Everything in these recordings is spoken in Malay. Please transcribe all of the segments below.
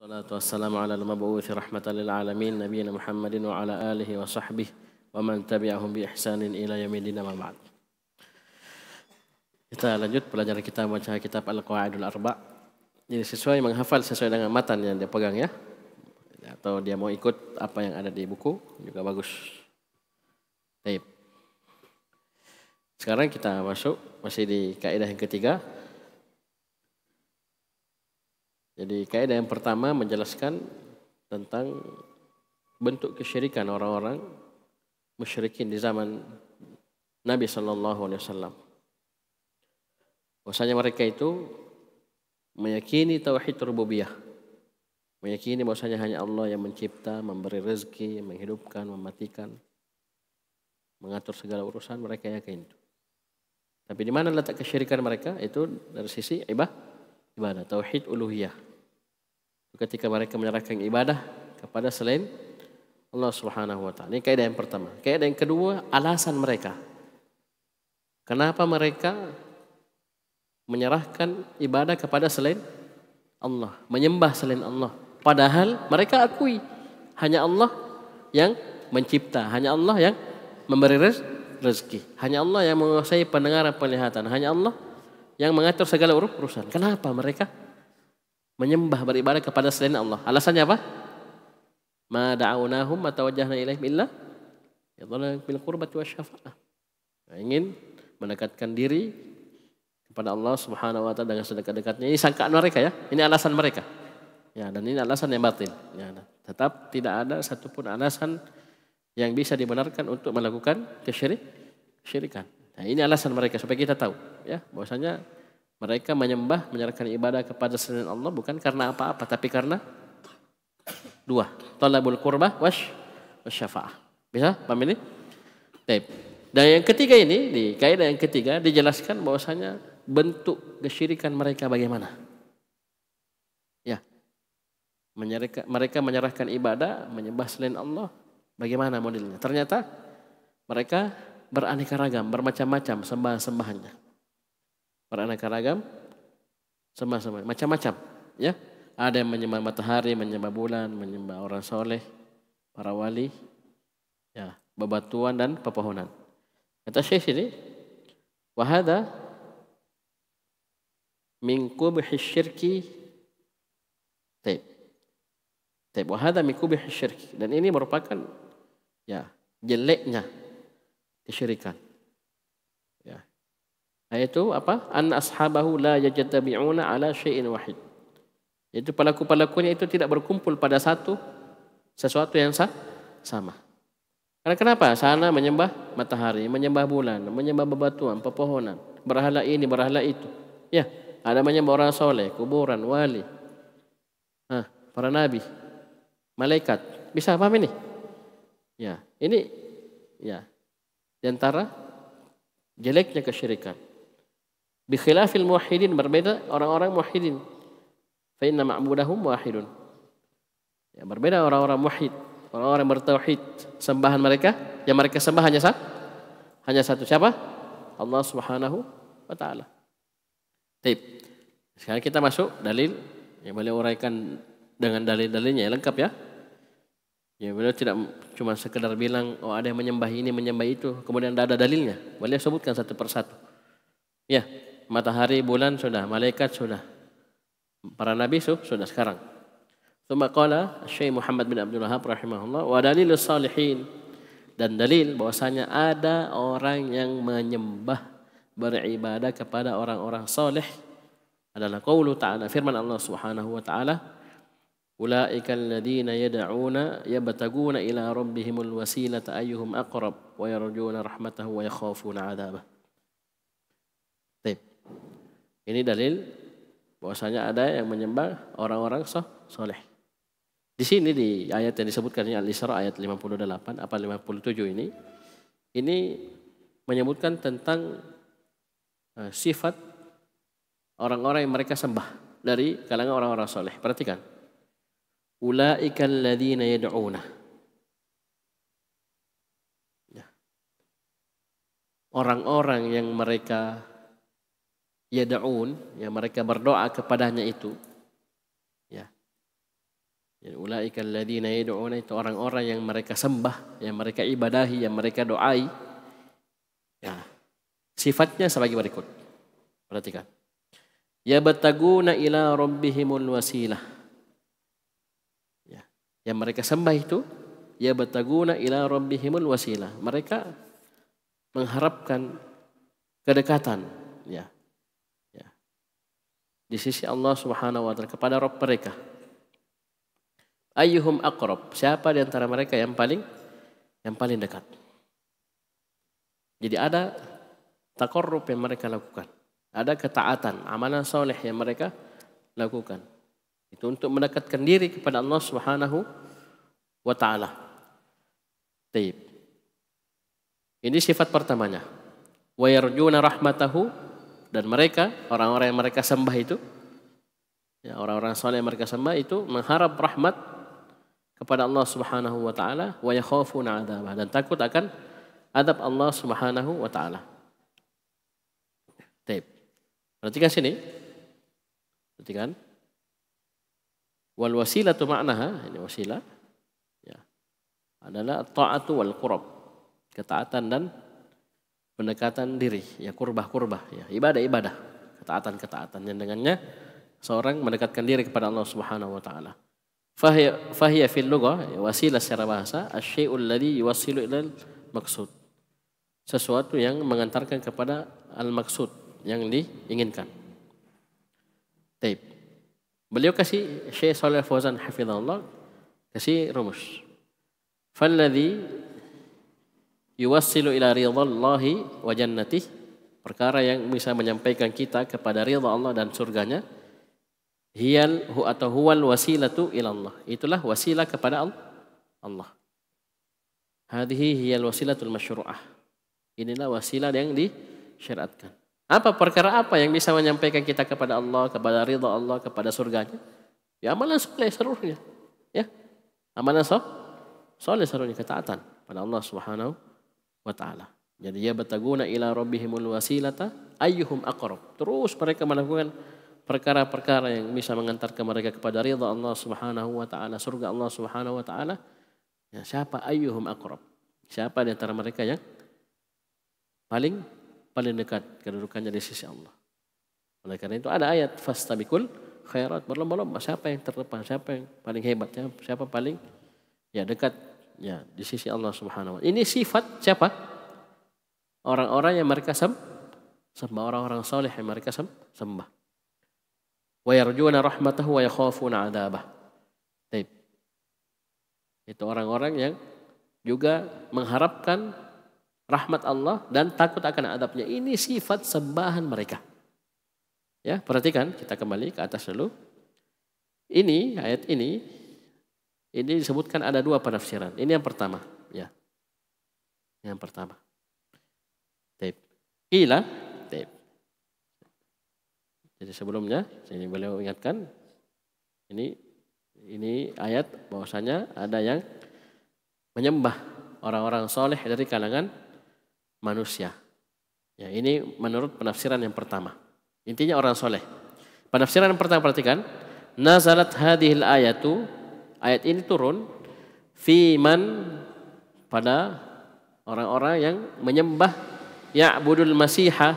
Assalamualaikum warahmatullahi wabarakatuh. Rahmatan alamin Nabi Muhammadin wa ala alihi wa sahbihi wa tabi'ahum bi ihsanin ila yaumil ba'd. Kita lanjut pelajaran kita baca kitab Al-Qawaidul Arba. Jadi sesuai menghafal sesuai dengan matan yang dia pegang ya. Atau dia mau ikut apa yang ada di buku juga bagus. Baik. Sekarang kita masuk masih di kaidah yang ketiga, jadi kaidah yang pertama menjelaskan tentang bentuk kesyirikan orang-orang musyrikin di zaman Nabi sallallahu alaihi wasallam. Bahwasanya mereka itu meyakini tauhid rububiyah. Meyakini bahwasanya hanya Allah yang mencipta, memberi rezeki, menghidupkan, mematikan, mengatur segala urusan mereka yakin itu. Tapi di mana letak kesyirikan mereka? Itu dari sisi ibadah, ibadah tauhid uluhiyah ketika mereka menyerahkan ibadah kepada selain Allah Subhanahu wa taala. Ini kaidah yang pertama. Kaidah yang kedua, alasan mereka. Kenapa mereka menyerahkan ibadah kepada selain Allah, menyembah selain Allah? Padahal mereka akui hanya Allah yang mencipta, hanya Allah yang memberi rezeki, hanya Allah yang menguasai pendengaran penglihatan, hanya Allah yang mengatur segala urusan. Kenapa mereka menyembah beribadah kepada selain Allah. Alasannya apa? Ma da'awnahum matawajjahna ilaihim illa bil qurbati wasyafa'ah. Ingin mendekatkan diri kepada Allah Subhanahu wa taala dengan sedekat-dekatnya. Ini sangkaan mereka ya. Ini alasan mereka. Ya, dan ini alasan yang batil. Ya, tetap tidak ada satupun alasan yang bisa dibenarkan untuk melakukan kesyirikan. Nah, ini alasan mereka supaya kita tahu ya bahwasanya mereka menyembah, menyerahkan ibadah kepada selain Allah bukan karena apa-apa, tapi karena dua. Talabul Kurba, wash, wash syafa'ah. Bisa? Paham ini? Taip. Dan yang ketiga ini, di kaidah yang ketiga, dijelaskan bahwasanya bentuk kesyirikan mereka bagaimana. Ya. Menyerahkan, mereka menyerahkan ibadah, menyembah selain Allah, bagaimana modelnya. Ternyata mereka beraneka ragam, bermacam-macam sembah-sembahannya beraneka ragam sama-sama macam-macam ya ada yang menyembah matahari menyembah bulan menyembah orang soleh para wali ya bebatuan dan pepohonan kata syekh ini wahada minku bihisyirki Tep wahada miku bihisyirki dan ini merupakan ya jeleknya kesyirikan Iaitu apa? An ashabahu la yajtabi'una ala syai'in wahid. Itu pelaku-pelakunya itu tidak berkumpul pada satu sesuatu yang sah, sama. Karena kenapa? Sana menyembah matahari, menyembah bulan, menyembah bebatuan, pepohonan, berhala ini, berhala itu. Ya, ada menyembah orang soleh, kuburan, wali, Hah, para nabi, malaikat. Bisa paham ini? Ya, ini ya. diantara jeleknya kesyirikan. Bikhilafil muwahidin berbeda orang-orang muwahidin. Fa inna ma'budahum wahidun. Ya, berbeda orang-orang muwahid, orang-orang bertauhid, sembahan mereka yang mereka sembah hanya satu. Hanya satu siapa? Allah Subhanahu wa taala. Baik. Sekarang kita masuk dalil yang boleh uraikan dengan dalil-dalilnya yang lengkap ya. Ya, beliau tidak cuma sekedar bilang oh ada yang menyembah ini, menyembah itu, kemudian tidak ada dalilnya. Boleh sebutkan satu persatu. Ya, matahari, bulan sudah, malaikat sudah. Para nabi sudah, sudah sekarang. Tsumma qala Syekh Muhammad bin Abdul Wahab rahimahullah wa dalil salihin dan dalil bahwasanya ada orang yang menyembah beribadah kepada orang-orang saleh adalah qaulu ta'ala firman Allah Subhanahu wa taala ulaika alladhina yad'una yabtaguna ila rabbihimul wasilata ayyuhum aqrab wa yarjuuna rahmatahu wa yakhafuna 'adzabahu ini dalil bahwasanya ada yang menyembah orang-orang soh, soleh. Di sini di ayat yang disebutkan ini Al-Isra ayat 58 apa 57 ini ini menyebutkan tentang eh, sifat orang-orang yang mereka sembah dari kalangan orang-orang soleh. Perhatikan. Ula'ikal ladhina yad'una. Ya. Orang-orang yang mereka yad'un yang mereka berdoa kepadanya itu ya yang ulaika alladhina yad'una itu orang-orang yang mereka sembah yang mereka ibadahi yang mereka doai ya sifatnya sebagai berikut perhatikan ya bataguna ila rabbihimul wasilah ya yang mereka sembah itu ya bataguna ila rabbihimul wasilah mereka mengharapkan kedekatan ya di sisi Allah Subhanahu wa taala kepada Rabb mereka. Ayyuhum aqrab? Siapa di antara mereka yang paling yang paling dekat? Jadi ada takarrub yang mereka lakukan. Ada ketaatan, amalan saleh yang mereka lakukan. Itu untuk mendekatkan diri kepada Allah Subhanahu wa taala. Baik. Ini sifat pertamanya. Wa yarjuna rahmatahu dan mereka orang-orang yang mereka sembah itu ya orang-orang soleh yang mereka sembah itu mengharap rahmat kepada Allah Subhanahu wa taala wa yakhafuna adabah dan takut akan adab Allah Subhanahu wa taala. Baik. Perhatikan sini. Perhatikan. Wal wasilatu ma'naha ini wasilah ya. adalah taatu wal qurb. Ketaatan dan pendekatan diri, ya kurbah-kurbah, ya ibadah-ibadah, ketaatan-ketaatan yang dengannya seorang mendekatkan diri kepada Allah Subhanahu wa taala. Fahiya fil lugah ya, wasilah secara bahasa asyai'ul ladzi yuwasilu ilal maksud. Sesuatu yang mengantarkan kepada al maksud yang diinginkan. Tape, Beliau kasih Syekh Saleh Fauzan hafizallahu kasih rumus. Fal ladzi yuwassilu ila ridhallahi wa jannatih perkara yang bisa menyampaikan kita kepada ridha Allah dan surganya hiyal hu atau huwal wasilatu ila Allah itulah wasilah kepada Allah hadhihi hiyal wasilatul masyru'ah inilah wasilah yang disyariatkan apa perkara apa yang bisa menyampaikan kita kepada Allah kepada ridha Allah kepada surganya ya amalan soleh seluruhnya ya amalan soleh seluruhnya ketaatan kepada Allah Subhanahu wa ta'ala. Jadi ya bataguna ila rabbihimul wasilata ayyuhum aqrab. Terus mereka melakukan perkara-perkara yang bisa mengantarkan mereka kepada ridha Allah Subhanahu wa taala, surga Allah Subhanahu wa taala. Ya, siapa ayyuhum aqrab? Siapa di antara mereka yang paling paling dekat kedudukannya di sisi Allah? Oleh karena itu ada ayat fastabiqul khairat berlomba-lomba siapa yang terdepan, siapa yang paling hebat, siapa paling ya dekat ya di sisi Allah Subhanahu wa taala. Ini sifat siapa? Orang-orang yang mereka sembah orang-orang saleh yang mereka sembah. Wa yarjuna rahmatahu wa yakhafuna adabah. Baik. Itu orang-orang yang juga mengharapkan rahmat Allah dan takut akan adabnya. Ini sifat sembahan mereka. Ya, perhatikan kita kembali ke atas dulu. Ini ayat ini Ini disebutkan ada dua penafsiran. Ini yang pertama, ya. Yang pertama. Taip. Kila, taip. Jadi sebelumnya, ini beliau ingatkan, ini ini ayat bahwasanya ada yang menyembah orang-orang soleh dari kalangan manusia. Ya, ini menurut penafsiran yang pertama. Intinya orang soleh. Penafsiran yang pertama perhatikan, nazalat hadhil ayatu ayat ini turun fi man pada orang-orang yang menyembah ya'budul masiha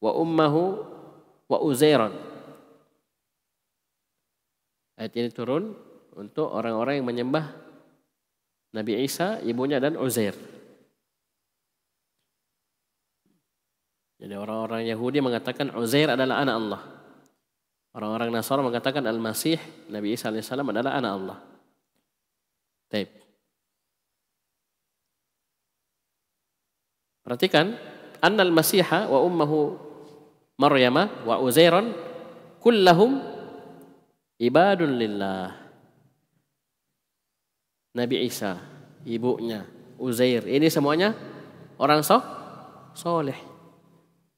wa ummahu wa uzairan ayat ini turun untuk orang-orang yang menyembah Nabi Isa ibunya dan Uzair jadi orang-orang Yahudi mengatakan Uzair adalah anak Allah. Orang-orang Nasara mengatakan Al-Masih Nabi Isa AS adalah anak Allah. Taip. Perhatikan. Anna al-Masiha wa ummahu Maryam, wa Uzairan kullahum ibadun lillah. Nabi Isa, ibunya, Uzair. Ini semuanya orang soh, soleh.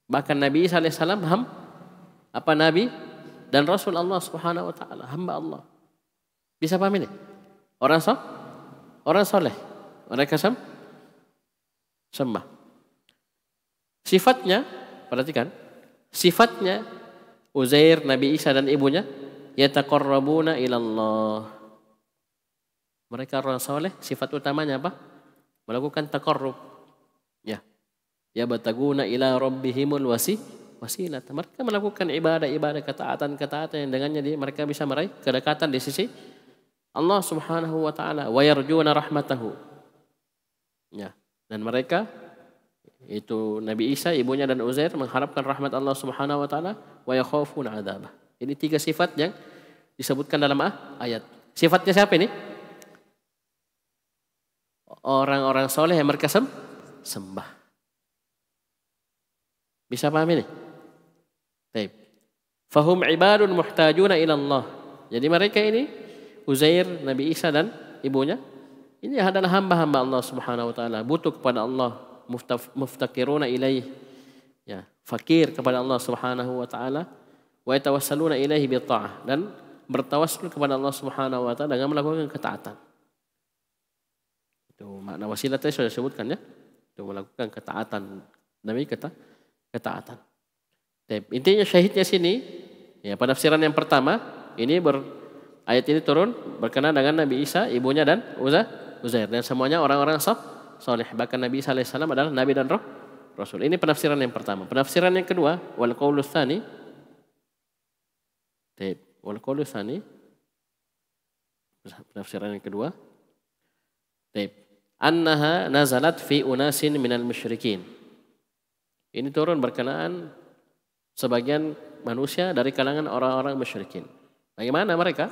Bahkan Nabi Isa AS, ham, apa Nabi? dan Rasul Allah Subhanahu wa taala, hamba Allah. Bisa paham ini? Orang soleh? Orang soleh. Mereka sem? Sembah. Sifatnya, perhatikan, sifatnya Uzair, Nabi Isa dan ibunya, yataqarrabuna ilallah. Mereka orang soleh, sifat utamanya apa? Melakukan taqarrub. Ya. Ya bataguna ila rabbihimul wasi wasilah. Mereka melakukan ibadah-ibadah ketaatan-ketaatan yang dengannya dia mereka bisa meraih kedekatan di sisi Allah Subhanahu wa taala wa yarjuna rahmatahu. Ya, dan mereka itu Nabi Isa, ibunya dan Uzair mengharapkan rahmat Allah Subhanahu wa taala wa yakhafuna adzabah. Ini tiga sifat yang disebutkan dalam ah, ayat. Sifatnya siapa ini? Orang-orang soleh yang mereka sembah. Bisa paham ini? Baik. Fahum ibadun muhtajuna ila Allah. Jadi mereka ini Uzair, Nabi Isa dan ibunya ini adalah hamba-hamba Allah Subhanahu wa taala, butuh kepada Allah, muftaqiruna ilaih. Ya, fakir kepada Allah Subhanahu wa taala wa yatawassaluna ilaihi bi ta'ah dan bertawassul kepada Allah Subhanahu wa taala dengan melakukan ketaatan. Itu makna wasilah tadi sudah disebutkan ya. Itu melakukan ketaatan Nabi kata ketaatan. Intinya syahidnya sini, ya penafsiran yang pertama, ini ber, ayat ini turun berkenaan dengan Nabi Isa, ibunya dan Uza, Uzair. Dan semuanya orang-orang sah, soleh. Bahkan Nabi Isa AS adalah Nabi dan Roh, Rasul. Ini penafsiran yang pertama. Penafsiran yang kedua, wal qawlus thani. Wal qawlus Penafsiran yang kedua. Taip. Annaha nazalat fi unasin minal musyrikin. Ini turun berkenaan sebagian manusia dari kalangan orang-orang musyrikin. Bagaimana mereka?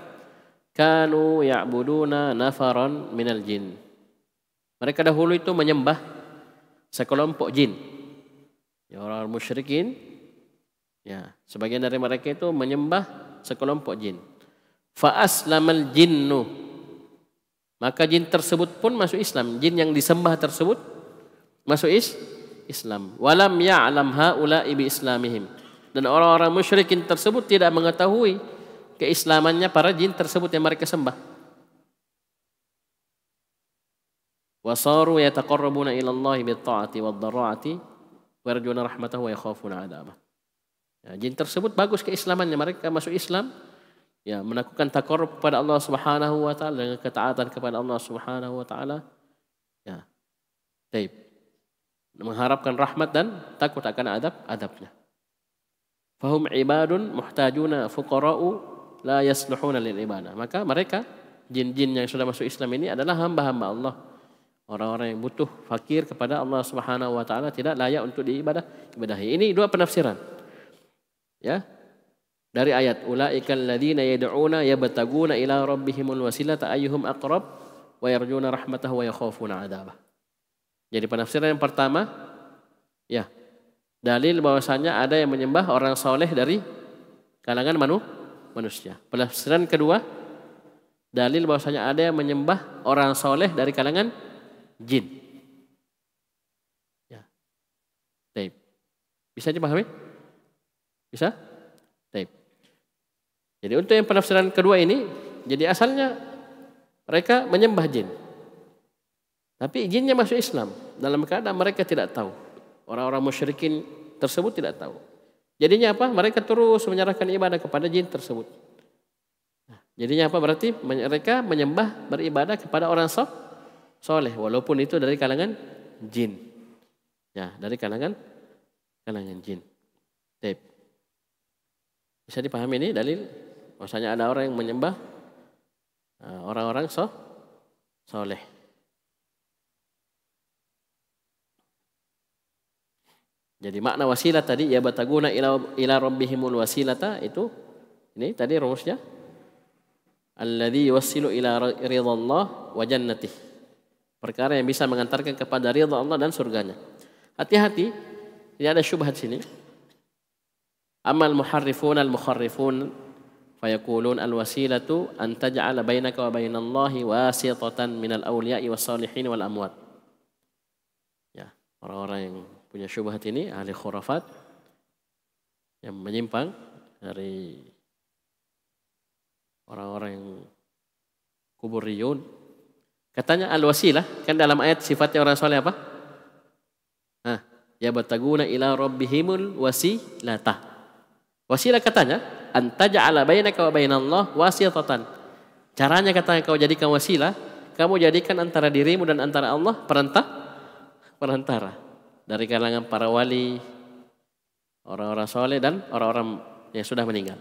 Kanu ya'buduna nafaron minal jin. Mereka dahulu itu menyembah sekelompok jin. Ya, orang, -orang musyrikin, ya, sebagian dari mereka itu menyembah sekelompok jin. Fa'aslamal jinnu. Maka jin tersebut pun masuk Islam. Jin yang disembah tersebut masuk is Islam. Walam ya'lam ha'ula ibi islamihim dan orang-orang musyrikin tersebut tidak mengetahui keislamannya para jin tersebut yang mereka sembah. Wasaru yataqarrabuna ila Allah bi ta'ati wad dharaati wa yarjuna rahmatahu wa yakhafuna 'adabah. Ya, jin tersebut bagus keislamannya mereka masuk Islam ya melakukan takarrub kepada Allah Subhanahu wa taala dengan ketaatan kepada Allah Subhanahu wa taala. Ya. Baik. Mengharapkan rahmat dan takut akan adab adabnya fahum ibadun muhtajuna fuqara'u la yasluhuna lil ibadah. Maka mereka jin-jin yang sudah masuk Islam ini adalah hamba-hamba Allah. Orang-orang yang butuh fakir kepada Allah Subhanahu wa taala tidak layak untuk diibadah. Ibadah Ini dua penafsiran. Ya. Dari ayat ulaikal ladzina yad'una yabtaguna ila rabbihimul wasilata ayyuhum aqrab wa yarjuna rahmatahu wa yakhafuna 'adzabah. Jadi penafsiran yang pertama ya dalil bahwasanya ada yang menyembah orang soleh dari kalangan manu, manusia. Penafsiran kedua, dalil bahwasanya ada yang menyembah orang soleh dari kalangan jin. Ya. Taip. Bisa dipahami? Bisa? Taip. Jadi untuk yang penafsiran kedua ini, jadi asalnya mereka menyembah jin. Tapi jinnya masuk Islam dalam keadaan mereka tidak tahu orang-orang musyrikin tersebut tidak tahu. Jadinya apa? Mereka terus menyerahkan ibadah kepada jin tersebut. Jadinya apa? Berarti mereka menyembah beribadah kepada orang sok, soleh. Walaupun itu dari kalangan jin. Ya, dari kalangan kalangan jin. Tep. Bisa dipahami ini dalil? Maksudnya ada orang yang menyembah eh, orang-orang sok, soleh. Jadi makna wasilah tadi ya bataguna ila ila rabbihimul wasilata itu ini tadi rumusnya alladhi wasilu ila ridallah wa jannatih. Perkara yang bisa mengantarkan kepada ridha Allah dan surganya. Hati-hati, ini ada syubhat sini. Amal muharrifun al mukharrifun fayaqulun al wasilatu an taj'al bainaka wa bainallahi wasitatan min al awliya'i was salihin wal amwat. Ya, orang-orang yang punya syubhat ini ahli khurafat yang menyimpang dari orang-orang yang kubur riun. Katanya al wasilah kan dalam ayat sifatnya orang soleh apa? ah Ya bataguna ila rabbihimul wasilata. Wasilah katanya antaja ala kau wa Allah wasiatatan Caranya katanya kau jadikan wasilah, kamu jadikan antara dirimu dan antara Allah perantara. Perantara dari kalangan para wali, orang-orang soleh dan orang-orang yang sudah meninggal.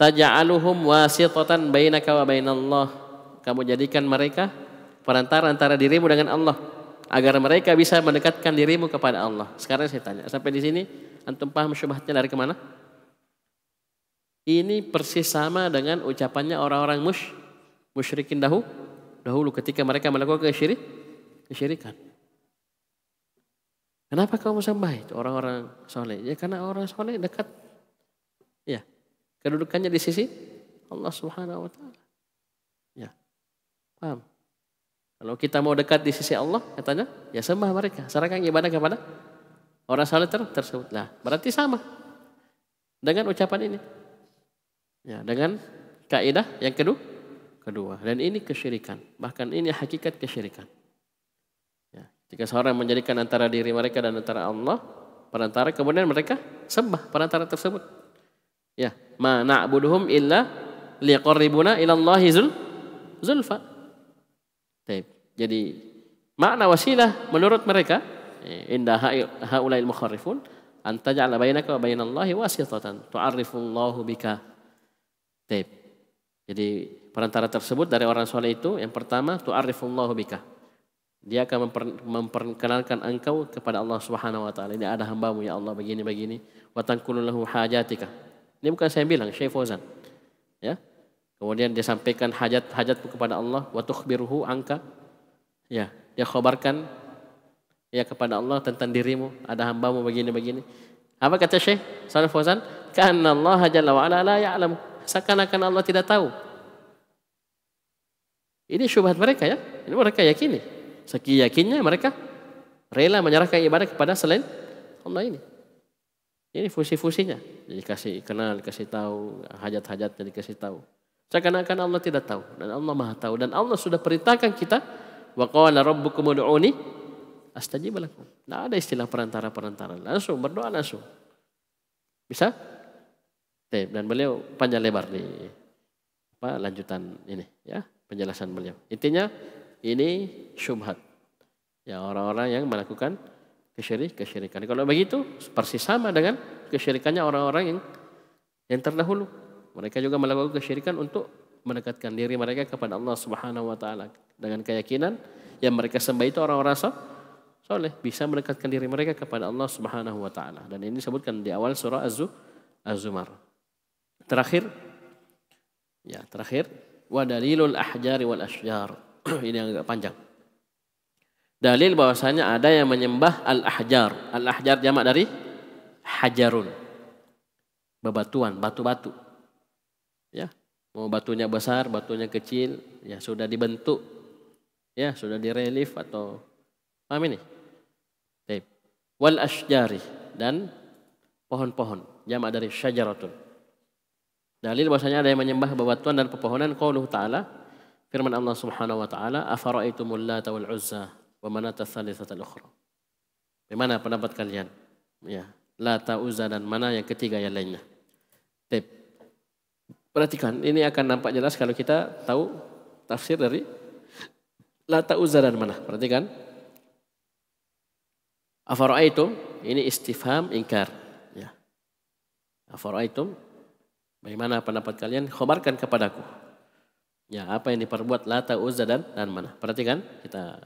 Taja'aluhum wasitatan bainaka wa bainallah. Kamu jadikan mereka perantara antara dirimu dengan Allah agar mereka bisa mendekatkan dirimu kepada Allah. Sekarang saya tanya, sampai di sini antum paham syubhatnya dari kemana? Ini persis sama dengan ucapannya orang-orang musy musyrikin dahulu, dahulu ketika mereka melakukan syirik, syirikan. Kenapa kamu sembah itu orang-orang soleh? Ya karena orang soleh dekat. Ya. Kedudukannya di sisi Allah Subhanahu wa taala. Ya. Paham? Kalau kita mau dekat di sisi Allah, katanya, ya sembah mereka. Sarankan ibadah kepada orang soleh ter tersebut. Nah, berarti sama dengan ucapan ini. Ya, dengan kaidah yang kedua. Kedua, dan ini kesyirikan. Bahkan ini hakikat kesyirikan. Jika seorang menjadikan antara diri mereka dan antara Allah perantara, kemudian mereka sembah perantara tersebut. Ya, ma na'buduhum illa liqarribuna ila Allahi zul zulfa. Taip. Jadi makna wasilah menurut mereka eh, inda ha-, haulail mukharrifun an taj'ala bainaka wa bainallahi wasitatan tu'arrifu Allahu bika. Taip. Jadi perantara tersebut dari orang soleh itu yang pertama tu'arrifu Allahu bika dia akan memper, memperkenalkan engkau kepada Allah Subhanahu wa taala. Ini ada hambamu ya Allah begini begini. Watankulu lahu hajatika. Ini bukan saya bilang, Syekh Fauzan. Ya. Kemudian dia sampaikan hajat hajatku kepada Allah wa tukhbiruhu anka. Ya, dia khabarkan ya kepada Allah tentang dirimu, ada hambamu begini begini. Apa kata Syekh? Salah Fauzan, "Kana Allah jalla wa ala la ya'lam." seakan Allah tidak tahu. Ini syubhat mereka ya. Ini mereka yakini. Sekiranya yakinnya mereka rela menyerahkan ibadah kepada selain Allah ini. Ini fungsi-fungsinya. Jadi kasih kenal, kasih tahu, hajat-hajat jadi kasih tahu. Seakan-akan Allah tidak tahu dan Allah Maha tahu dan Allah sudah perintahkan kita wa qala rabbukum ud'uni astajib lakum. Tidak ada istilah perantara-perantara. Langsung berdoa langsung. Bisa? Tep. Dan beliau panjang lebar di apa lanjutan ini ya, penjelasan beliau. Intinya ini syubhat. Ya orang-orang yang melakukan kesyirik kesyirikan. Kalau begitu persis sama dengan kesyirikannya orang-orang yang yang terdahulu. Mereka juga melakukan kesyirikan untuk mendekatkan diri mereka kepada Allah Subhanahu wa taala dengan keyakinan yang mereka sembah itu orang-orang sah, soleh bisa mendekatkan diri mereka kepada Allah Subhanahu wa taala dan ini disebutkan di awal surah Az-Zumar. Terakhir ya terakhir wa dalilul ahjari wal asyjar ini yang agak panjang. Dalil bahwasanya ada yang menyembah al-ahjar. Al-ahjar jamak dari hajarun. Bebatuan, batu-batu. Ya, mau batunya besar, batunya kecil, ya sudah dibentuk. Ya, sudah direlief atau paham ini? Baik. Wal asjari dan pohon-pohon, jamak dari syajaratun. Dalil bahwasanya ada yang menyembah bebatuan dan pepohonan qauluhu ta'ala Firman Allah Subhanahu wa taala, "Afara'aytumul Lata wal Uzza wa manata tsalitsatal ukhra?" Bagaimana pendapat kalian? Ya, Lata Uzza dan mana yang ketiga yang lainnya? Tep. Perhatikan, ini akan nampak jelas kalau kita tahu tafsir dari Lata Uzza dan mana. Perhatikan. Afara'aytum ini istifham ingkar. Ya. Afara'aytum bagaimana pendapat kalian? Khabarkan kepadaku. Ya, apa yang diperbuat lata, uzza dan dan mana? Perhatikan kita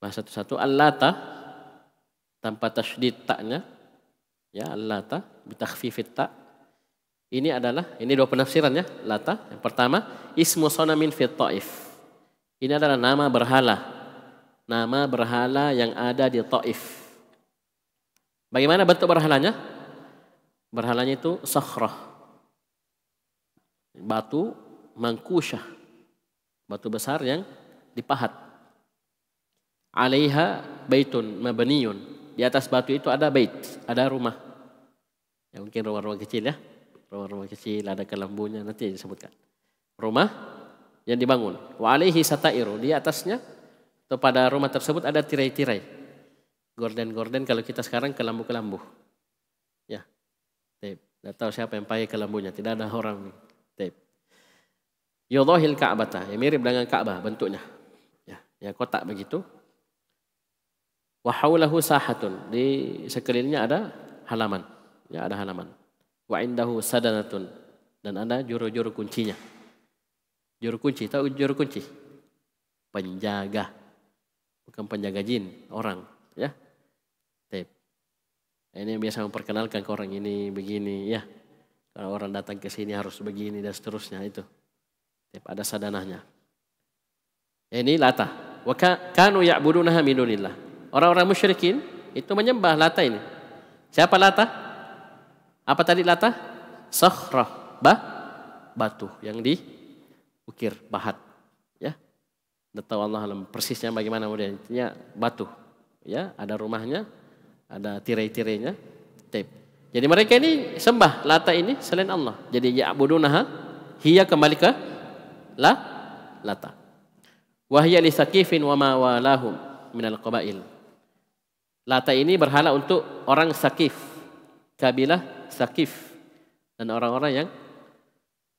bahas satu-satu al-lata tanpa tasydid ta'nya. Ya, al-lata bi takhfifit ta'. Ini adalah ini dua penafsiran ya, lata. Yang pertama, ismu sanamin fi ta'if. Ini adalah nama berhala. Nama berhala yang ada di ta'if. Bagaimana bentuk berhalanya? Berhalanya itu sakhrah. Batu mangkusyah. Batu besar yang dipahat. Alaiha baitun mabniyun. Di atas batu itu ada bait, ada rumah. Ya mungkin rumah-rumah kecil ya. Rumah-rumah kecil ada kelambunya nanti disebutkan. Rumah yang dibangun. Wa alaihi satairu. Di atasnya atau pada rumah tersebut ada tirai-tirai. Gorden-gorden kalau kita sekarang kelambu-kelambu. Ya. Tidak tahu siapa yang pakai kelambunya. Tidak ada orang. Tape. Yadhahil ka'bata. Yang mirip dengan Ka'bah bentuknya. Ya, ya kotak begitu. Wa haulahu sahatun. Di sekelilingnya ada halaman. Ya, ada halaman. Wa indahu sadanatun. Dan ada juru-juru kuncinya. Juru kunci. Tahu juru kunci? Penjaga. Bukan penjaga jin. Orang. Ya. Tip. Ini yang biasa memperkenalkan ke orang ini begini. Ya. Kalau orang datang ke sini harus begini dan seterusnya. Itu pada sadanahnya. Eh, ini lata. Waka kanu ya'budunaha min dunillah. Orang-orang musyrikin itu menyembah lata ini. Siapa lata? Apa tadi lata? Sakhrah, ba batu yang di ukir bahat. Ya. Tahu Allah alam persisnya bagaimana kemudian intinya batu. Ya, ada rumahnya, ada tirai-tirainya. Tape. Jadi mereka ini sembah lata ini selain Allah. Jadi ya'budunaha hiya kembali ke la lata. Wahya li sakifin wa ma walahum min al-qabail. Lata ini berhala untuk orang sakif. Kabilah sakif dan orang-orang yang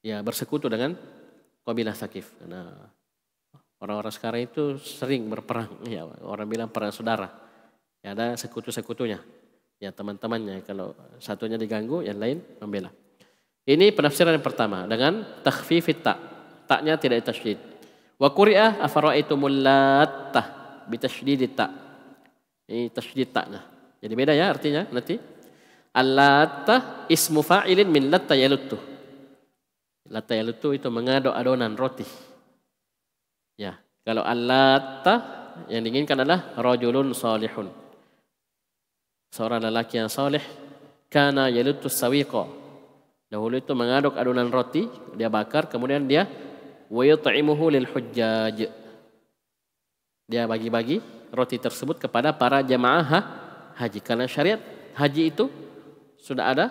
ya bersekutu dengan kabilah sakif. Karena orang-orang sekarang itu sering berperang ya orang bilang perang saudara. Ya ada sekutu-sekutunya. Ya teman-temannya kalau satunya diganggu yang lain membela. Ini penafsiran yang pertama dengan takhfifit tak taknya tidak ditasydid. Wa quri'ah afara'aitumul lata bitasydidit ta. Ini tasydid taknya. Jadi beda ya artinya nanti. alatta ismu fa'ilin min latta yaluttu. Latta yaluttu itu mengaduk adonan roti. Ya, kalau alatta yang diinginkan adalah rajulun salihun. Seorang lelaki yang saleh kana yaluttu sawiqa. Dahulu itu mengaduk adonan roti, dia bakar, kemudian dia wa yut'imuhu lil hujjaj. Dia bagi-bagi roti tersebut kepada para jamaah ha-, haji karena syariat haji itu sudah ada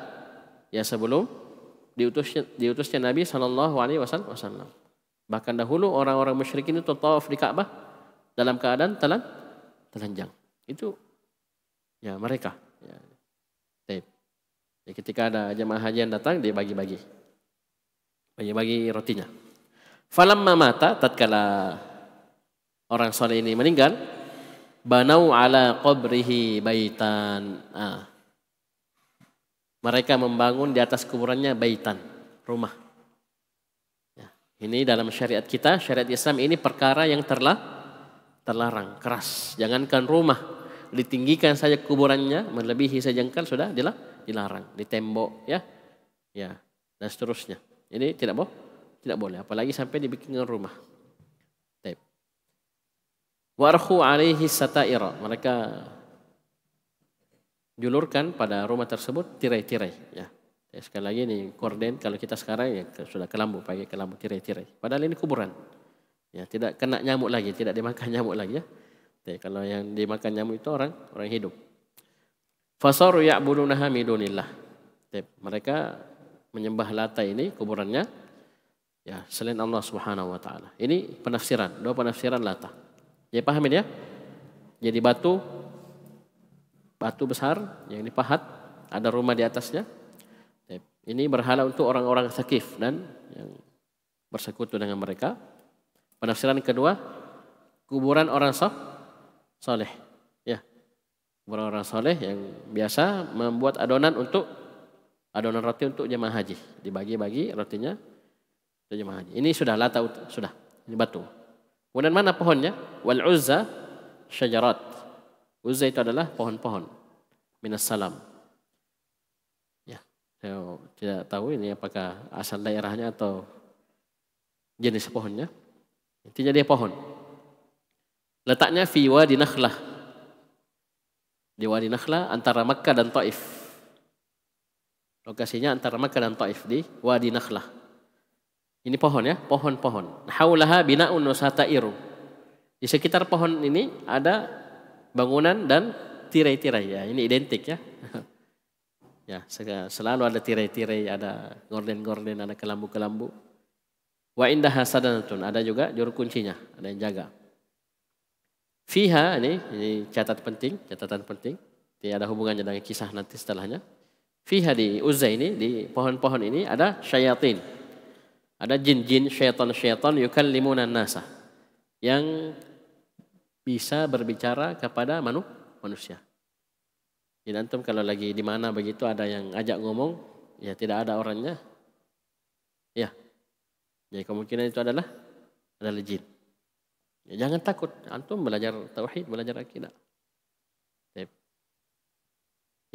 ya sebelum diutus diutusnya Nabi sallallahu alaihi wasallam. Bahkan dahulu orang-orang musyrik itu tawaf di Ka'bah dalam keadaan telan telanjang. Itu ya mereka. Ya. ya ketika ada jemaah haji yang datang dia bagi-bagi. Bagi-bagi rotinya. Falamma mata tatkala orang soleh ini meninggal, banau ala qabrihi baitan. Ah. Mereka membangun di atas kuburannya baitan, rumah. Ya. Ini dalam syariat kita, syariat Islam ini perkara yang terlah terlarang keras. Jangankan rumah, ditinggikan saja kuburannya melebihi sejengkal sudah dilarang, ditembok ya. Ya, dan seterusnya. Ini tidak boleh tidak boleh apalagi sampai dibikin dengan rumah taib warhu alaihi satair mereka julurkan pada rumah tersebut tirai-tirai ya sekali lagi ini korden kalau kita sekarang ya sudah kelambu pakai kelambu tirai-tirai padahal ini kuburan ya tidak kena nyamuk lagi tidak dimakan nyamuk lagi ya Jadi, kalau yang dimakan nyamuk itu orang orang hidup fasaru ya'budunaha midunillah mereka menyembah lata ini kuburannya ya selain Allah Subhanahu wa taala. Ini penafsiran, dua penafsiran lata. Ya pahamin ya? Jadi batu batu besar yang dipahat, ada rumah di atasnya. Ya, ini berhala untuk orang-orang sakif dan yang bersekutu dengan mereka. Penafsiran kedua, kuburan orang sah, soleh. Ya, kuburan orang soleh yang biasa membuat adonan untuk adonan roti untuk jemaah haji. Dibagi-bagi rotinya jemaah haji. Ini sudah lata sudah. Ini batu. Kemudian mana pohonnya? Wal Uzza syajarat. Uzza itu adalah pohon-pohon. Minas salam. Ya, saya tidak tahu ini apakah asal daerahnya atau jenis pohonnya. Intinya dia pohon. Letaknya fi wadi nakhlah. Di wadi nakhlah antara Makkah dan Taif. Lokasinya antara Makkah dan Taif di wadi nakhlah. Ini pohon ya, pohon-pohon. Haulaha bina'un nusata'iru. Di sekitar pohon ini ada bangunan dan tirai-tirai ya. Ini identik ya. Ya, selalu ada tirai-tirai, ada gorden-gorden, ada kelambu-kelambu. Wa indaha sadanatun, ada juga juru kuncinya, ada yang jaga. Fiha ini, ini catatan penting, catatan penting. Ini ada hubungannya dengan kisah nanti setelahnya. Fiha di Uzza ini, di pohon-pohon ini ada syayatin, ada jin-jin syaitan-syaitan yukallimuna nasa yang bisa berbicara kepada manu, manusia. Jadi antum kalau lagi di mana begitu ada yang ajak ngomong, ya tidak ada orangnya. Ya. Jadi kemungkinan itu adalah adalah jin. Ya, jangan takut antum belajar tauhid, belajar akidah.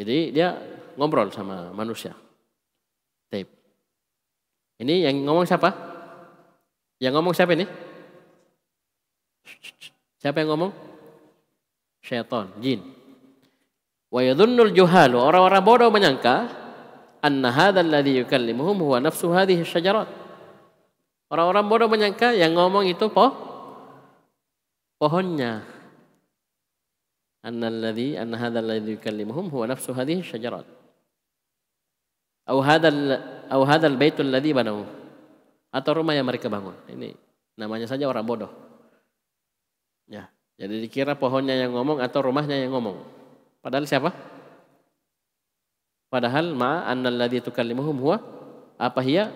Jadi dia ngobrol sama manusia. Tapi ini yang ngomong siapa? Yang ngomong siapa ini? Siapa yang ngomong? Syaitan, jin. Wa yadhunnul juhalu orang-orang bodoh menyangka anna hadzal ladzi yukallimuhum huwa nafsu hadhihi syajarat. Orang-orang bodoh menyangka yang ngomong itu po pohonnya. Anna alladhi anna hadzal ladzi yukallimuhum huwa nafsu hadhihi syajarat. Au hadzal au hadal baitul ladzi banau atau rumah yang mereka bangun. Ini namanya saja orang bodoh. Ya, jadi dikira pohonnya yang ngomong atau rumahnya yang ngomong. Padahal siapa? Padahal ma annal ladzi tukallimuhum huwa apa hiya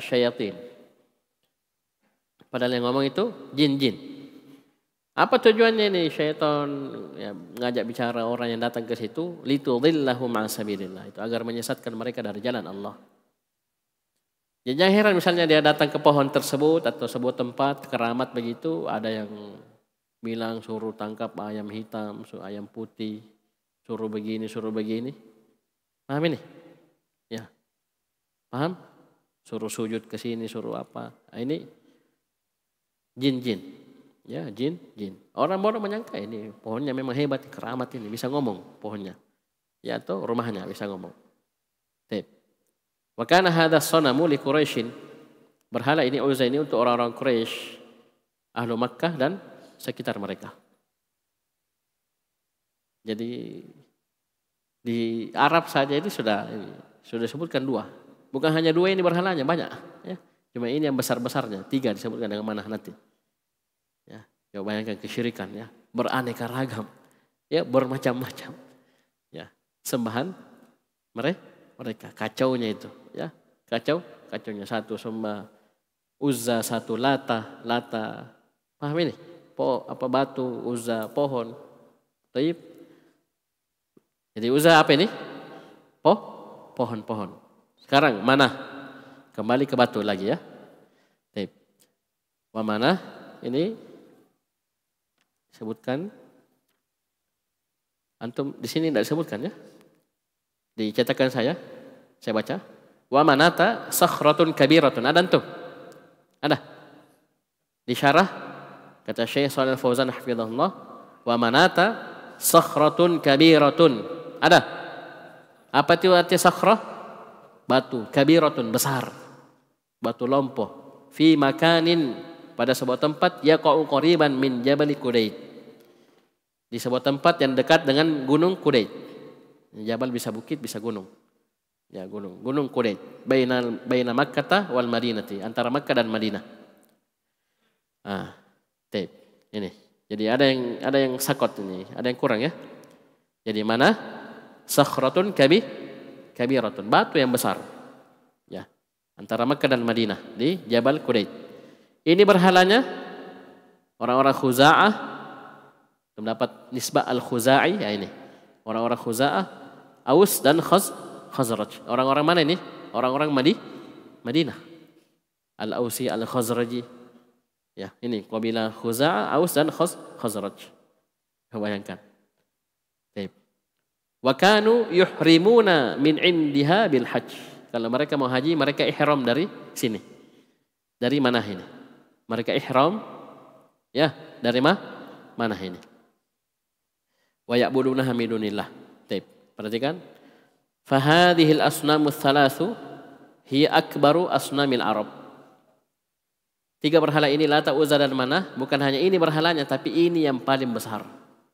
syayatin. Padahal yang ngomong itu jin-jin. Apa tujuannya ini syaitan ya, ngajak bicara orang yang datang ke situ? Litu dillahu ma'asabilillah. Itu agar menyesatkan mereka dari jalan Allah. Jadi ya, jangan heran misalnya dia datang ke pohon tersebut atau sebuah tempat keramat begitu ada yang bilang suruh tangkap ayam hitam, suruh ayam putih, suruh begini, suruh begini. Paham ini? Ya. Paham? Suruh sujud ke sini, suruh apa. Nah, ini jin-jin. Ya, jin, jin. Orang-orang menyangka ini pohonnya memang hebat, keramat ini bisa ngomong pohonnya. Ya atau rumahnya bisa ngomong. Wakana kana hadha sanamu li Quraisyin. Berhala ini Uzza ini untuk orang-orang Quraisy, ahlu Makkah dan sekitar mereka. Jadi di Arab saja itu sudah sudah disebutkan dua. Bukan hanya dua ini berhalanya banyak. Ya. Cuma ini yang besar besarnya tiga disebutkan dengan mana nanti. Ya, coba ya bayangkan kesyirikan ya beraneka ragam ya bermacam-macam ya sembahan mereka mereka kacaunya itu ya kacau kacaunya satu semua uzza satu lata lata paham ini po apa batu uzza pohon taib jadi uzza apa ini po pohon pohon sekarang mana kembali ke batu lagi ya taib wa mana ini sebutkan antum di sini tidak sebutkan ya dicetakkan saya saya baca wa manata sakhratun kabiratun. Ada itu? Ada. Di syarah, kata Syekh Salil Fawzan Hafizullah, wa manata sakhratun kabiratun. Ada. Apa itu arti sakhrah? Batu. Kabiratun, besar. Batu lompoh. Fi makanin pada sebuah tempat kau qariban min jabali kudait. Di sebuah tempat yang dekat dengan gunung kudait. Jabal bisa bukit, bisa gunung. Ya gunung, gunung Quraisy. Baina baina Makkah wal Madinah, antara Makkah dan Madinah. Ah, tep. Ini. Jadi ada yang ada yang sakot ini, ada yang kurang ya. Jadi mana? Sakhratun kabi kabiratun, batu yang besar. Ya. Antara Makkah dan Madinah di Jabal Quraisy. Ini berhalanya orang-orang Khuza'ah mendapat nisbah al-Khuza'i ya ini. Orang-orang Khuza'ah Aus dan Khaz. Khazraj. Orang-orang mana ini? Orang-orang Madi? Madinah. Al-Ausi Al-Khazraji. Ya, ini Qabila Khuza, Aus dan Khaz Khazraj. Bayangkan. Baik. Wa kanu yuhrimuna min indiha bil hajj. Kalau mereka mau haji, mereka ihram dari sini. Dari mana ini? Mereka ihram ya, dari mah? mana ini? Wa ya'budunaha min dunillah. Perhatikan, فهذه الأصنام الثلاث hi akbaru أصنام Arab. Tiga berhala ini Lata, Uzza dan Manah bukan hanya ini berhalanya tapi ini yang paling besar.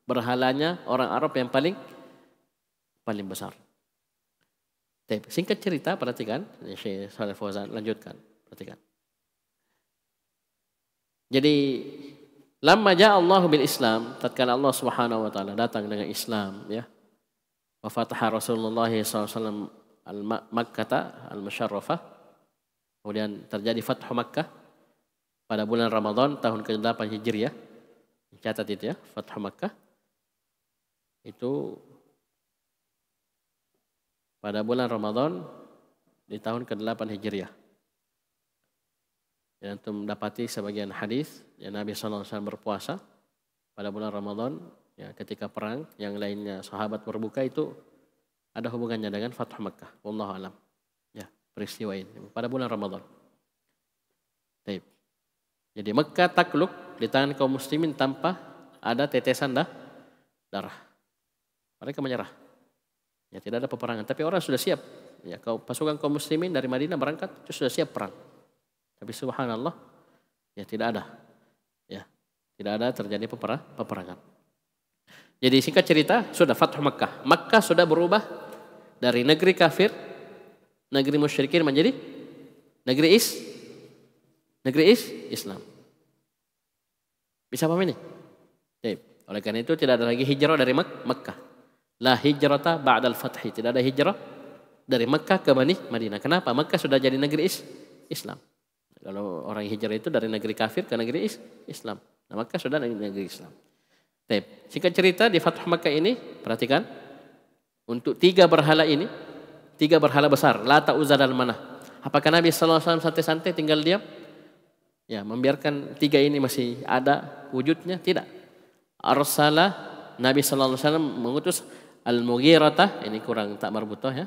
Berhalanya orang Arab yang paling paling besar. Tapi singkat cerita perhatikan Syekh Saleh Fauzan lanjutkan. Perhatikan. Jadi lama ja Allah bil Islam tatkala Allah Subhanahu wa taala datang dengan Islam ya wafataha Rasulullah SAW al makkah al-Masyarrafah. Kemudian terjadi Fathu Makkah pada bulan Ramadhan tahun ke-8 Hijriah. Catat itu ya, Fathu Makkah. Itu pada bulan Ramadhan di tahun ke-8 Hijriah. Yang antum dapati sebagian hadis yang Nabi SAW berpuasa pada bulan Ramadhan ya ketika perang yang lainnya sahabat berbuka itu ada hubungannya dengan Fathu Makkah. Wallahu alam. Ya, peristiwa ini pada bulan Ramadan. Taip. Jadi Mekah takluk di tangan kaum muslimin tanpa ada tetesan dah darah. Mereka menyerah. Ya, tidak ada peperangan, tapi orang sudah siap. Ya, kaum pasukan kaum muslimin dari Madinah berangkat itu sudah siap perang. Tapi subhanallah, ya tidak ada. Ya, tidak ada terjadi peperangan. Jadi singkat cerita, sudah Fathu Makkah. Makkah sudah berubah dari negeri kafir, negeri musyrikin menjadi negeri is, negeri is Islam. Bisa paham ini? Jadi, oleh karena itu tidak ada lagi hijrah dari Mek Makkah. La hijrata ba'dal fathi. Tidak ada hijrah dari Mekah ke Manih, Madinah. Kenapa? Mekah sudah jadi negeri is, Islam. Kalau orang hijrah itu dari negeri kafir ke negeri is, Islam. Nah, Makkah sudah negeri Islam. Taip. Singkat cerita di Fathu Makkah ini, perhatikan. Untuk tiga berhala ini, tiga berhala besar, Lata uzza dal manah. Apakah Nabi sallallahu alaihi wasallam santai-santai tinggal diam? Ya, membiarkan tiga ini masih ada wujudnya? Tidak. Arsala Nabi sallallahu alaihi wasallam mengutus Al-Mughirah, ini kurang tak marbutah ya.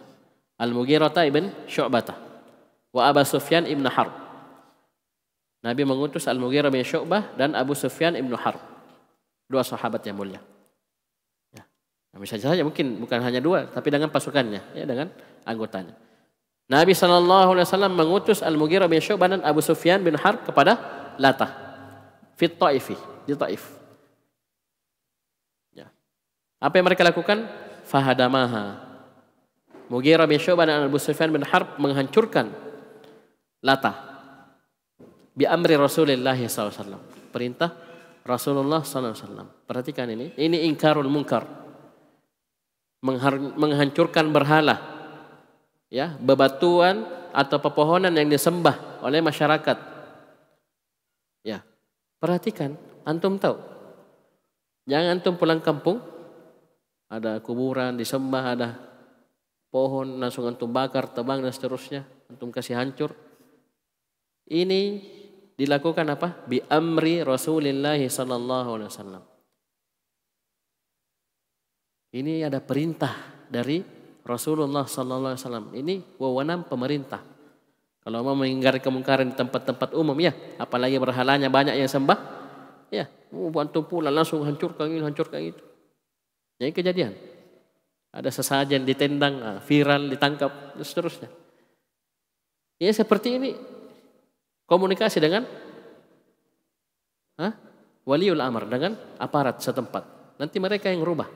Al-Mughirah ibn Syu'bah wa Abu Sufyan ibn Harb. Nabi mengutus Al-Mughirah bin Syu'bah dan Abu Sufyan ibn Harb dua sahabat yang mulia. Ya. Nah, saja mungkin bukan hanya dua, tapi dengan pasukannya, ya, dengan anggotanya. Nabi saw mengutus Al Mughirah bin Syu'bah dan Abu Sufyan bin Harb kepada Lata fit Taifi di Taif. Ya. Apa yang mereka lakukan? Fahadamaha. Mughirah bin Syu'bah dan Abu Sufyan bin Harb menghancurkan Lata. bi amri Rasulullah SAW. Perintah Rasulullah SAW. Perhatikan ini. Ini ingkarul munkar. Menghancurkan berhala. Ya, bebatuan atau pepohonan yang disembah oleh masyarakat. Ya, perhatikan. Antum tahu. Jangan antum pulang kampung. Ada kuburan, disembah, ada pohon. Langsung antum bakar, tebang dan seterusnya. Antum kasih hancur. Ini dilakukan apa? Bi amri Rasulullah sallallahu alaihi wasallam. Ini ada perintah dari Rasulullah sallallahu alaihi wasallam. Ini wewenang pemerintah. Kalau mau mengingkari kemungkaran di tempat-tempat umum ya, apalagi berhalanya banyak yang sembah, ya, oh, bantu pula langsung hancurkan ini, hancurkan itu. Ini kejadian. Ada sesajen ditendang, ah, viral, ditangkap, dan seterusnya. Ya seperti ini, Komunikasi dengan huh? waliul amr dengan aparat setempat. Nanti mereka yang rubah.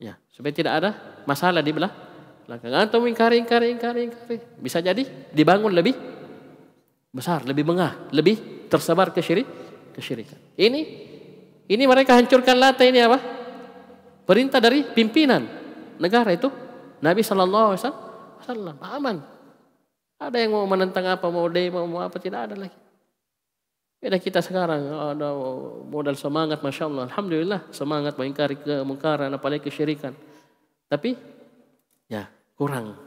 Ya, supaya tidak ada masalah di belah belakang. Antum ingkari, ingkari, ingkari, ingkari. Bisa jadi dibangun lebih besar, lebih mengah, lebih tersebar ke syirik, kesyirikan. Ini ini mereka hancurkan lata ini apa? Perintah dari pimpinan negara itu Nabi Shallallahu Alaihi Wasallam aman Ada yang mau menentang apa, mau demo, mau apa, tidak ada lagi. Beda kita sekarang, ada modal semangat, Masya Allah, Alhamdulillah, semangat mengingkari kemungkaran, apalagi kesyirikan. Tapi, ya, kurang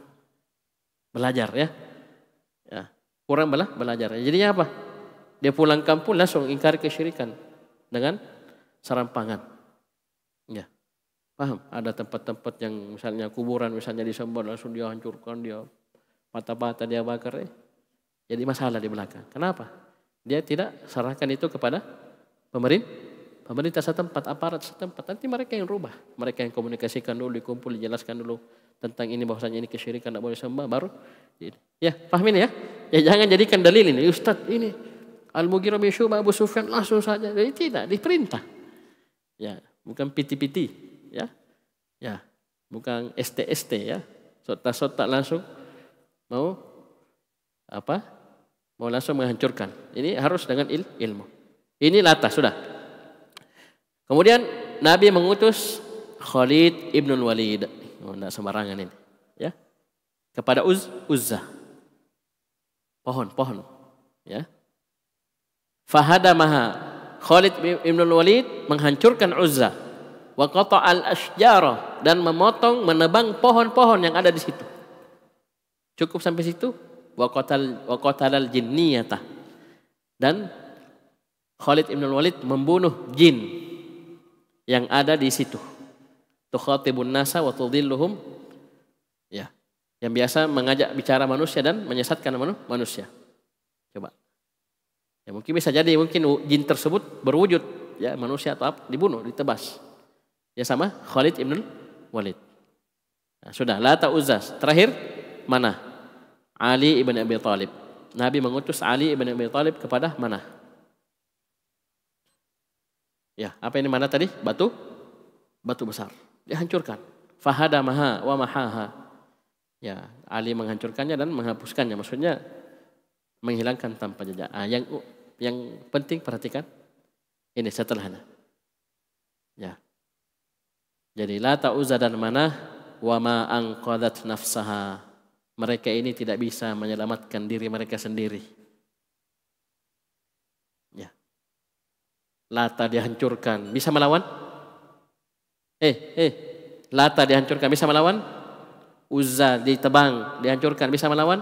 belajar ya. ya. Kurang bela belajar. Jadinya apa? Dia pulang kampung langsung ingkar kesyirikan dengan serampangan. Ya. Paham? Ada tempat-tempat yang misalnya kuburan misalnya disembah langsung dia hancurkan dia martabat dia Bakar eh, jadi masalah di belakang. Kenapa? Dia tidak serahkan itu kepada pemerintah. Pemerintah setempat, aparat setempat, nanti mereka yang rubah. Mereka yang komunikasikan dulu, dikumpul, dijelaskan dulu tentang ini bahwasanya ini kesyirikan, tidak boleh sembah, baru. Ya, paham ini ya? Ya jangan jadikan dalil ini. Ustaz ini, Al-Mugiru Mishubah Abu Sufyan langsung saja. Jadi tidak, diperintah. Ya, bukan piti-piti. Ya, ya bukan ST-ST ya. Sotak-sotak langsung mau apa? Mau langsung menghancurkan. Ini harus dengan il, ilmu. Ini latah sudah. Kemudian Nabi mengutus Khalid ibn Walid. Oh, tidak sembarangan ini. Ya. Kepada Uz, Uzza. Pohon, pohon. Ya. Fahada maha. Khalid ibn Walid menghancurkan Uzza. Wa al-ashjara. Dan memotong, menebang pohon-pohon yang ada di situ. Cukup sampai situ. Wa qatal wa qatalal jinniyata. Dan Khalid Ibn Walid membunuh jin yang ada di situ. Tukhatibun nasa wa tudhilluhum. Ya. Yang biasa mengajak bicara manusia dan menyesatkan manusia. Coba. Ya mungkin bisa jadi mungkin jin tersebut berwujud ya manusia atau apa dibunuh, ditebas. Ya sama Khalid Ibn Walid. Nah, sudah, la ta'uzaz. Terakhir, mana? Ali ibn Abi Talib. Nabi mengutus Ali ibn Abi Talib kepada mana? Ya, apa ini mana tadi? Batu? Batu besar. Dihancurkan. Fahada maha wa mahaha. Ya, Ali menghancurkannya dan menghapuskannya. Maksudnya menghilangkan tanpa jejak. Ah, yang yang penting perhatikan ini setelahnya. Ya. Jadi la ta'uza mana wa ma anqadhat nafsaha mereka ini tidak bisa menyelamatkan diri mereka sendiri. Ya. Lata dihancurkan, bisa melawan? Eh, eh. Lata dihancurkan, bisa melawan? Uzza ditebang, dihancurkan, bisa melawan?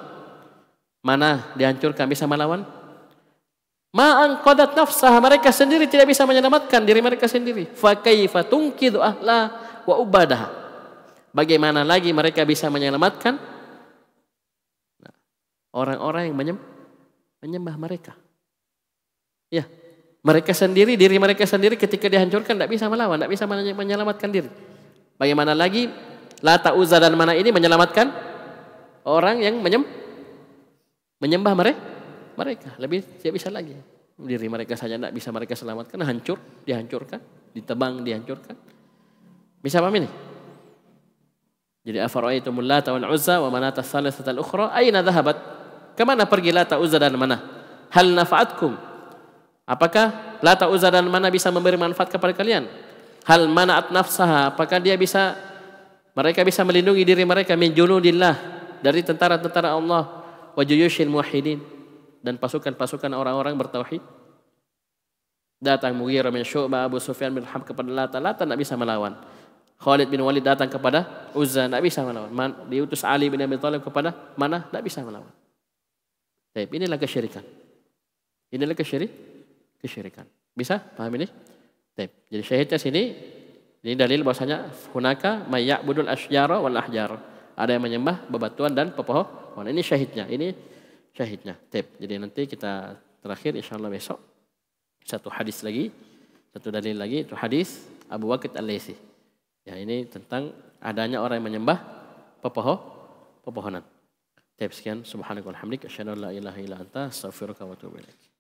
Mana dihancurkan, bisa melawan? Ma'ang kodat nafsah, mereka sendiri tidak bisa menyelamatkan diri mereka sendiri. Fakaifa tungkidu ahla wa ubadah. Bagaimana lagi mereka bisa menyelamatkan orang-orang yang menyembah mereka. Ya, mereka sendiri, diri mereka sendiri ketika dihancurkan tidak bisa melawan, tidak bisa menyelamatkan diri. Bagaimana lagi Lata Uzza dan mana ini menyelamatkan orang yang menyem, menyembah mereka? Mereka lebih tidak bisa lagi. Diri mereka saja tidak bisa mereka selamatkan, hancur, dihancurkan, ditebang, dihancurkan. Bisa paham ini? Jadi afara'aitumul lata wal uzza wa manata thalithatal ukhra aina dhahabat Kemana pergi Lata Uzza dan Manah? Hal nafa'atkum? Apakah Lata Uzza dan Manah bisa memberi manfaat kepada kalian? Hal mana'at nafsaha? Apakah dia bisa mereka bisa melindungi diri mereka min junudillah dari tentara-tentara Allah wa juyushil muwahhidin dan pasukan-pasukan orang-orang bertauhid? Datang Mughirah bin Syu'bah Abu Sufyan bin Hamd kepada Lata, Lata tidak bisa melawan. Khalid bin Walid datang kepada Uzza, tidak bisa melawan. Man, diutus Ali bin Abi Thalib kepada mana, tidak bisa melawan. Taip, inilah kesyirikan. Inilah kesyirik, kesyirikan. Bisa paham ini? Taip. Jadi syahidnya sini, ini dalil bahasanya hunaka mayak budul asyara wal ahjar. Ada yang menyembah bebatuan dan pepohonan. Ini syahidnya. Ini syahidnya. Taip. Jadi nanti kita terakhir insyaAllah besok. Satu hadis lagi. Satu dalil lagi. Itu hadis Abu Waqid al-Laisi. Ya, ini tentang adanya orang yang menyembah pepohonan. Tapi sekian, subhanakallahumma hamdik, asyhadu an la ilaha illa anta, astaghfiruka wa atubu ilaik.